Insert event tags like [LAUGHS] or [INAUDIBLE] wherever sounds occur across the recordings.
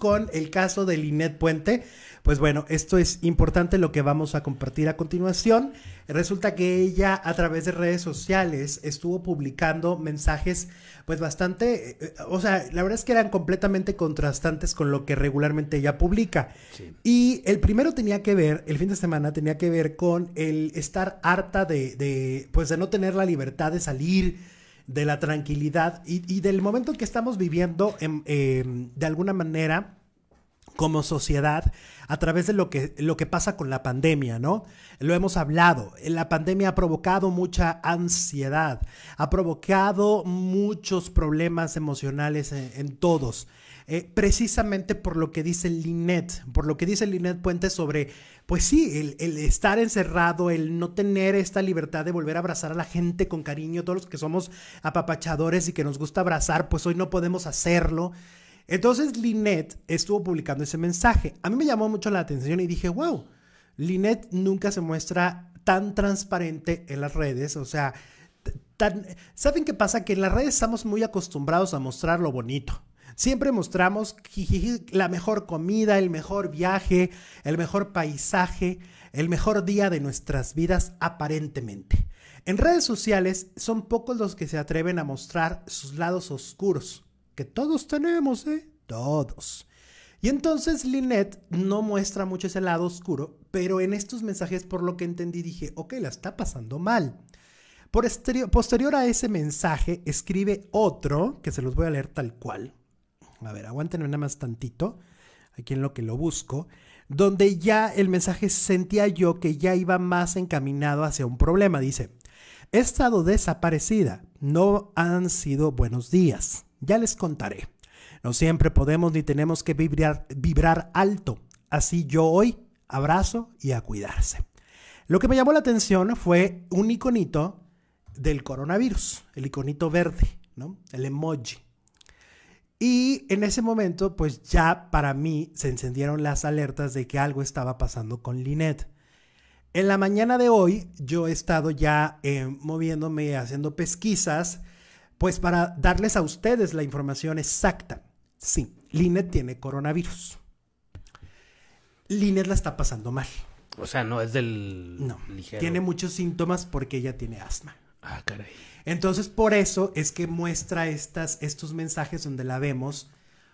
con el caso de Linet Puente. Pues bueno, esto es importante lo que vamos a compartir a continuación. Resulta que ella a través de redes sociales estuvo publicando mensajes pues bastante, eh, eh, o sea, la verdad es que eran completamente contrastantes con lo que regularmente ella publica. Y el primero tenía que ver, el fin de semana tenía que ver con el estar harta de, de pues de no tener la libertad de salir de la tranquilidad y, del momento que estamos viviendo em, de alguna manera como sociedad a través de lo que, lo que pasa con la pandemia, ¿no? Lo hemos hablado, la pandemia ha provocado mucha ansiedad, ha provocado muchos problemas emocionales en todos. Eh, precisamente por lo que dice Linet, por lo que dice Linet Puente sobre, pues sí, el, estar encerrado, el no tener esta libertad de volver a abrazar a la gente con cariño, todos los que somos apapachadores y que nos gusta abrazar, pues hoy no podemos hacerlo. Entonces Linet estuvo publicando ese mensaje. A mí me llamó mucho la atención y dije, wow, Linet nunca se muestra tan transparente en las redes, o sea, ¿Saben qué pasa? Que en las redes estamos muy acostumbrados a mostrar lo bonito. Siempre mostramos la mejor comida, el mejor viaje, el mejor paisaje, el mejor día de nuestras vidas aparentemente. En redes sociales son pocos los que se atreven a mostrar sus lados oscuros, que todos tenemos, ¿eh? Todos. Y entonces Lynette no muestra mucho ese lado oscuro, pero en estos mensajes por lo que entendí dije, ok, la está pasando mal. Por posterior a ese mensaje escribe otro, que se los voy a leer tal cual, a ver, aguántenme nada más tantito. Aquí en lo que lo busco. Donde ya el mensaje sentía yo que ya iba más encaminado hacia un problema. Dice, he estado desaparecida. No han sido buenos días. Ya les contaré. No siempre podemos ni tenemos que vibrar, vibrar alto. Así yo hoy abrazo y a cuidarse. Lo que me llamó la atención fue un iconito del coronavirus, el iconito verde, ¿no? El emoji. Y en ese momento, pues ya para mí se encendieron las alertas de que algo estaba pasando con Linet. En la mañana de hoy yo he estado ya eh, moviéndome, haciendo pesquisas, pues para darles a ustedes la información exacta. Sí, Linet tiene coronavirus. Linet la está pasando mal. O sea, no es del... No, tiene muchos síntomas porque ella tiene asma. Ah, caray. Entonces, por eso es que muestra estas, estos mensajes donde la vemos,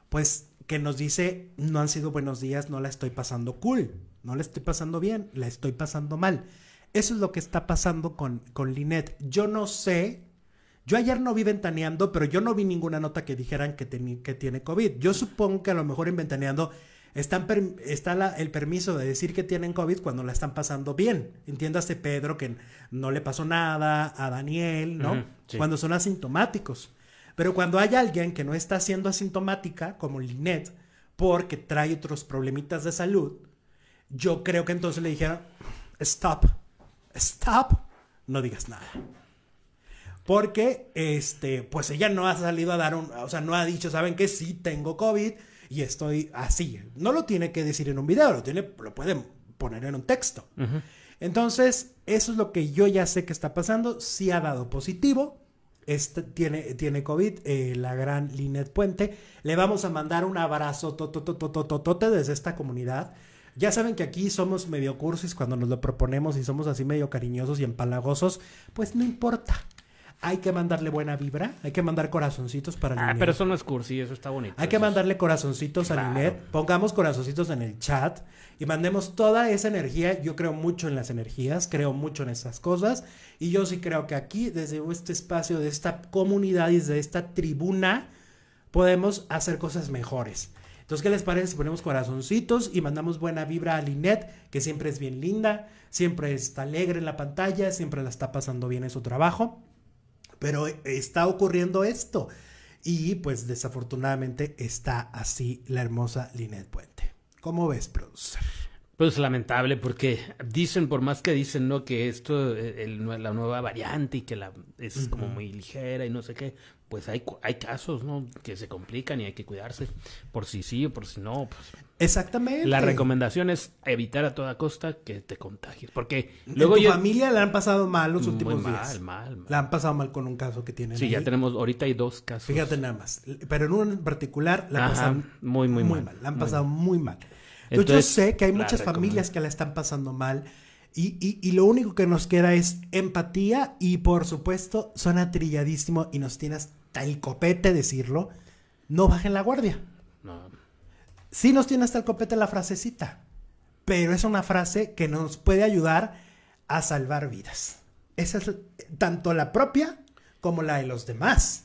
pues, que nos dice, no han sido buenos días, no la estoy pasando cool, no la estoy pasando bien, la estoy pasando mal. Eso es lo que está pasando con, con Linet. Yo no sé, yo ayer no vi Ventaneando, pero yo no vi ninguna nota que dijeran que, que tiene COVID. Yo supongo que a lo mejor en Ventaneando están está el permiso de decir que tienen COVID cuando la están pasando bien. Entiéndase Pedro que no le pasó nada, a Daniel, ¿no? Cuando son asintomáticos. Pero cuando hay alguien que no está siendo asintomática, como Linet, porque trae otros problemitas de salud, yo creo que entonces le dijeron, stop, stop, no digas nada. Porque, este, pues ella no ha salido a dar un, o sea, no ha dicho, ¿saben que Sí, tengo COVID y estoy así. No lo tiene que decir en un video, lo, tiene, lo pueden poner en un texto. Entonces, eso es lo que yo ya sé que está pasando. Si sí ha dado positivo. Este, tiene, tiene COVID, eh, la gran Linet Puente. Le vamos a mandar un abrazo tototototote desde esta comunidad. Ya saben que aquí somos medio cursis cuando nos lo proponemos y somos así medio cariñosos y empalagosos. Pues no importa hay que mandarle buena vibra, hay que mandar corazoncitos para ah, Linet. Ah, pero eso no es cursi, eso está bonito. Hay que mandarle corazoncitos a Linet, pongamos corazoncitos en el chat y mandemos toda esa energía. Yo creo mucho en las energías, creo mucho en esas cosas y yo sí creo que aquí, desde este espacio, de esta comunidad y de esta tribuna, podemos hacer cosas mejores. Entonces, ¿qué les parece si ponemos corazoncitos y mandamos buena vibra a Linet, que siempre es bien linda, siempre está alegre en la pantalla, siempre la está pasando bien en su trabajo? pero está ocurriendo esto. Y pues desafortunadamente está así la hermosa Linet Puente. ¿Cómo ves, producer? Pues lamentable, porque dicen, por más que dicen, ¿no? Que esto, es eh, la nueva variante y que la, es como muy ligera y no sé qué, pues hay, hay casos, ¿no? Que se complican y hay que cuidarse, por si sí o por si no. Pues. Exactamente. La recomendación es evitar a toda costa que te contagies, porque luego... tu familia la han pasado mal los últimos muy mal, Mal, mal, La han pasado mal con un caso que tienen Sí, ya tenemos, ahorita hay dos casos. Fíjate nada más, pero en uno en particular la han pasado muy, muy, mal. La han pasado Muy mal yo sé que hay muchas familias que la están pasando mal. Y, lo único que nos queda es empatía y por supuesto suena trilladísimo y nos tienes hasta copete decirlo, no bajen la guardia. No. Sí nos tienes hasta el copete la frasecita, pero es una frase que nos puede ayudar a salvar vidas. Esa es tanto la propia como la de los demás,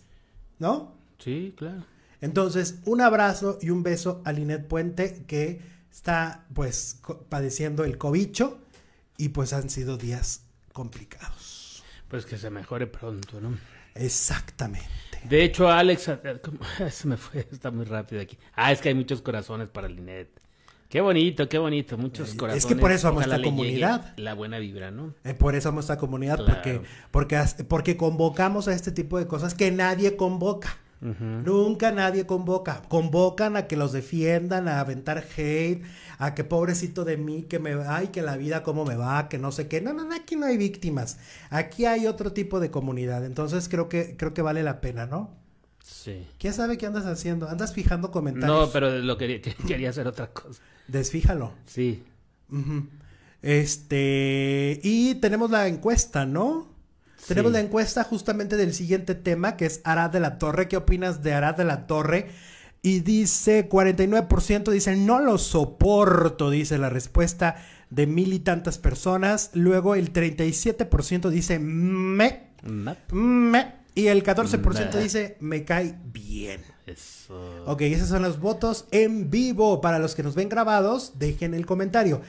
¿no? Sí, claro. Entonces, un abrazo y un beso a Linet Puente que está pues padeciendo el cobicho y pues han sido días complicados. Pues que se mejore pronto, ¿no? Exactamente. De hecho, Alex, [LAUGHS] se me fue, está muy rápido aquí. Ah, es que hay muchos corazones para Linet. Qué bonito, qué bonito, muchos corazones. Es que por eso amo esta comunidad. La buena vibra, ¿no? Eh, por eso amo esta comunidad, porque, porque, porque convocamos a este tipo de cosas que nadie convoca. Nunca nadie convoca. Convocan a que los defiendan, a aventar hate, a que pobrecito de mí, que me ay, que la vida cómo me va, que no sé qué. No, no, no, aquí no hay víctimas. Aquí hay otro tipo de comunidad. Entonces creo que creo que vale la pena, ¿no? Sí. ¿Quién sabe qué andas haciendo? Andas fijando comentarios. No, pero lo que [LAUGHS] quería hacer otra cosa. Desfíjalo. Sí. Este, y tenemos la encuesta, ¿no? Tenemos la encuesta justamente del siguiente tema, que es Arad de la Torre. ¿Qué opinas de Arad de la Torre? Y dice, 49% dicen, no lo soporto, dice la respuesta de mil y tantas personas. Luego el 37% dice, me, me, Y el 14% dice, me cae bien. Eso. Ok, esos son los votos en vivo. Para los que nos ven grabados, dejen el comentario.